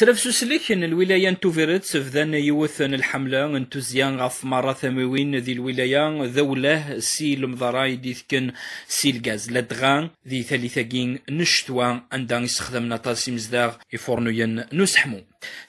سلف سوسليك ان الولايه انتوفيرت سفدان يوثن الحمله انتوزيان غاف مارا ثمويين ذي الولايه ذوله سي المضراي ديثكن سي الغاز لدغان ذي ثالثة جين نشتوان عندان يستخدم ناطاسي مزداغ يفورنوين نسحمو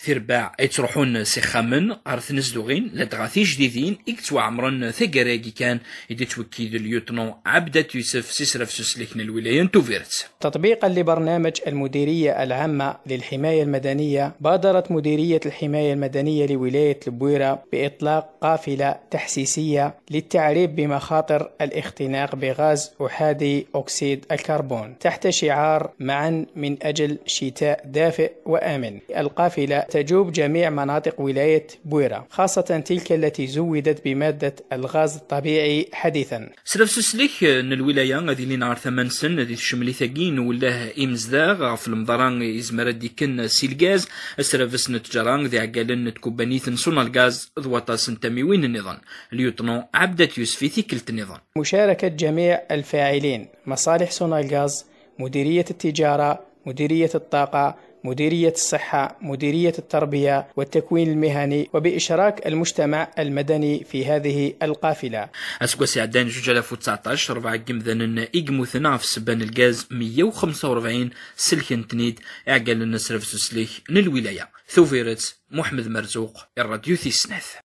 في رباع يتروحون سخامن أرث نزدوغين لدغاثي جديدين إكتوا عمرن ثقراقي كان يدي توكيد اليوتنو عبدة يوسف سيسرف سسلكن الولاية توفيرت تطبيقا لبرنامج المديرية العامة للحماية المدنية بادرت مديرية الحماية المدنية لولاية البويرة بإطلاق قافلة تحسيسية للتعريب بمخاطر الاختناق بغاز أحادي أكسيد الكربون تحت شعار معا من أجل شتاء دافئ وآمن القافلة تجوب جميع مناطق ولاية بويرة خاصة تلك التي زودت بمادة الغاز الطبيعي حديثا سلف سسليك ان الولاية غادي اللي نعرف ثمان سن غادي تشمل ثقين ولا إمزداغ في المضران يزمر دي كن سيلغاز سلف سن تجران ذي عقالن تكوباني ثنسون الغاز ضواطاس تميوين النظام ليوتنو عبدة يوسفي ثيكلت النظام مشاركة جميع الفاعلين مصالح صنع الغاز مديرية التجارة مديرية الطاقة مديرية الصحة، مديرية التربية والتكوين المهني وبإشراك المجتمع المدني في هذه القافلة. أسكو سعدان 2019 ربع جمذن إجموثنا في سبان الغاز 145 سلكن تنيد النسر في سليك للولاية. ثوفيرت محمد مرزوق الراديو تيسناث.